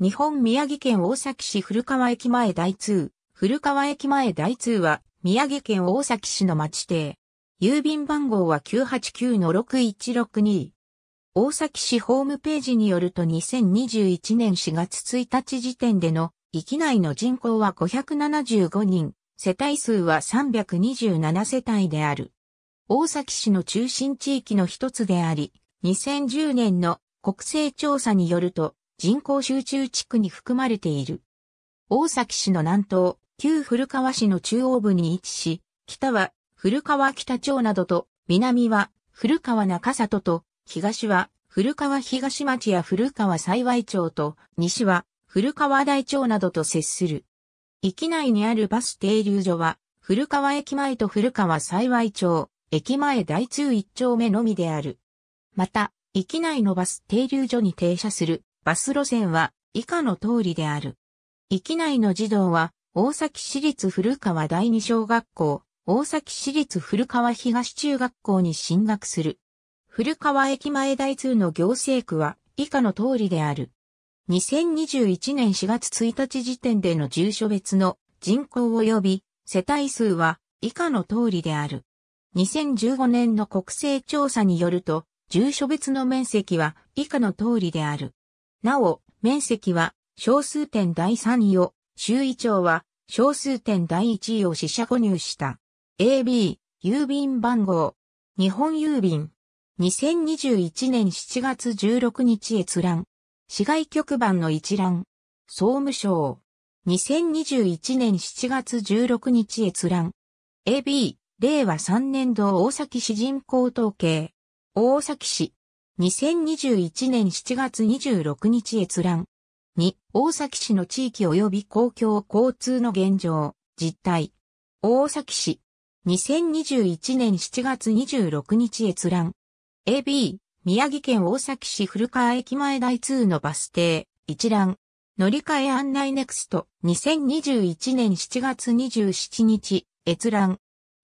日本宮城県大崎市古川駅前大通。古川駅前大通は、宮城県大崎市の町邸。郵便番号は989-6162。大崎市ホームページによると2021年4月1日時点での域内の人口は575人、世帯数は327世帯である。大崎市の中心地域の一つであり、2010年の国勢調査によると、人口集中地区に含まれている。大崎市の南東、旧古川市の中央部に位置し、北は古川北町などと、南は古川中里と、東は古川東町や古川幸町と、西は古川大町などと接する。域内にあるバス停留所は、古川駅前と古川幸町、駅前大通一丁目のみである。また、域内のバス停留所に停車するバス路線は以下の通りである。域内の児童は、大崎市立古川第二小学校、大崎市立古川東中学校に進学する。古川駅前台通の行政区は以下の通りである。2021年4月1日時点での住所別の人口及び世帯数は以下の通りである。2015年の国勢調査によると、住所別の面積は以下の通りである。なお、面積は小数点第3位を、周囲長は小数点第1位を死者購入した。AB、郵便番号。日本郵便。2021年7月16日閲覧。市外局番の一覧。総務省。2021年7月16日閲覧。AB、令和3年度大崎市人口統計。大崎市。2021年7月26日閲覧。2、大崎市の地域及び公共交通の現状、実態。大崎市。2021年7月26日閲覧。AB、宮城県大崎市古川駅前台2のバス停、一覧。乗り換え案内ネクスト2021年7月27日、閲覧。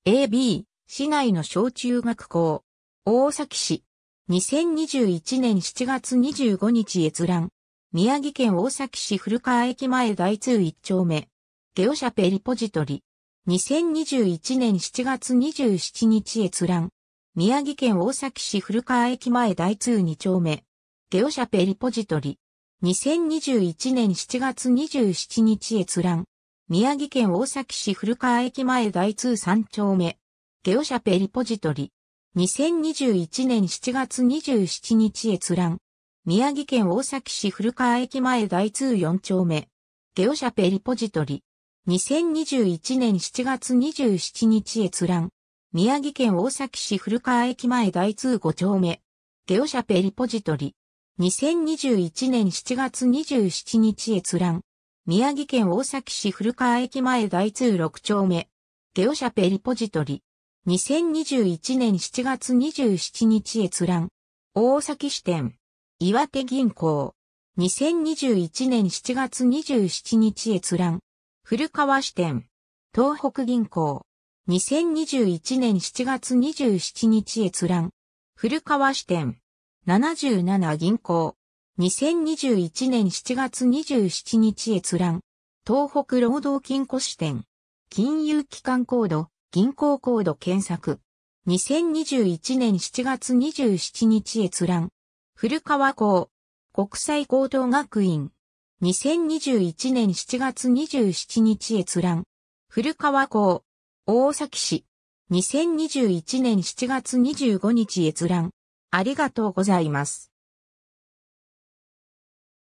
AB、市内の小中学校。大崎市。2021年7月25日閲覧。宮城県大崎市古川駅前大通1丁目。ゲオシャペリポジトリ。2021年7月27日閲覧。宮城県大崎市古川駅前大通2丁目。ゲオシャペリポジトリ。2021年7月27日閲覧。宮城県大崎市古川駅前大通3丁目。ゲオシャペリポジトリ。2021年7月27日閲覧。宮城県大崎市古川駅前大通4丁目。ゲオシャペリポジトリ。2021年7月27日閲覧。宮城県大崎市古川駅前大通5丁目。ゲオシャペリポジトリ。2021年7月27日閲覧。宮城県大崎市古川駅前大通6丁目。ゲオシャペリポジトリ。2021年7月27日閲覧。大崎支店。岩手銀行。2021年7月27日閲覧。古川支店。東北銀行。2021年7月27日閲覧。古川支店。77銀行。2021年7月27日閲覧。東北労働金庫支店。金融機関コード銀行コード検索。2021年7月27日閲覧。古川校。国際高等学院。2021年7月27日閲覧。古川校。大崎市。2021年7月25日閲覧。ありがとうございます。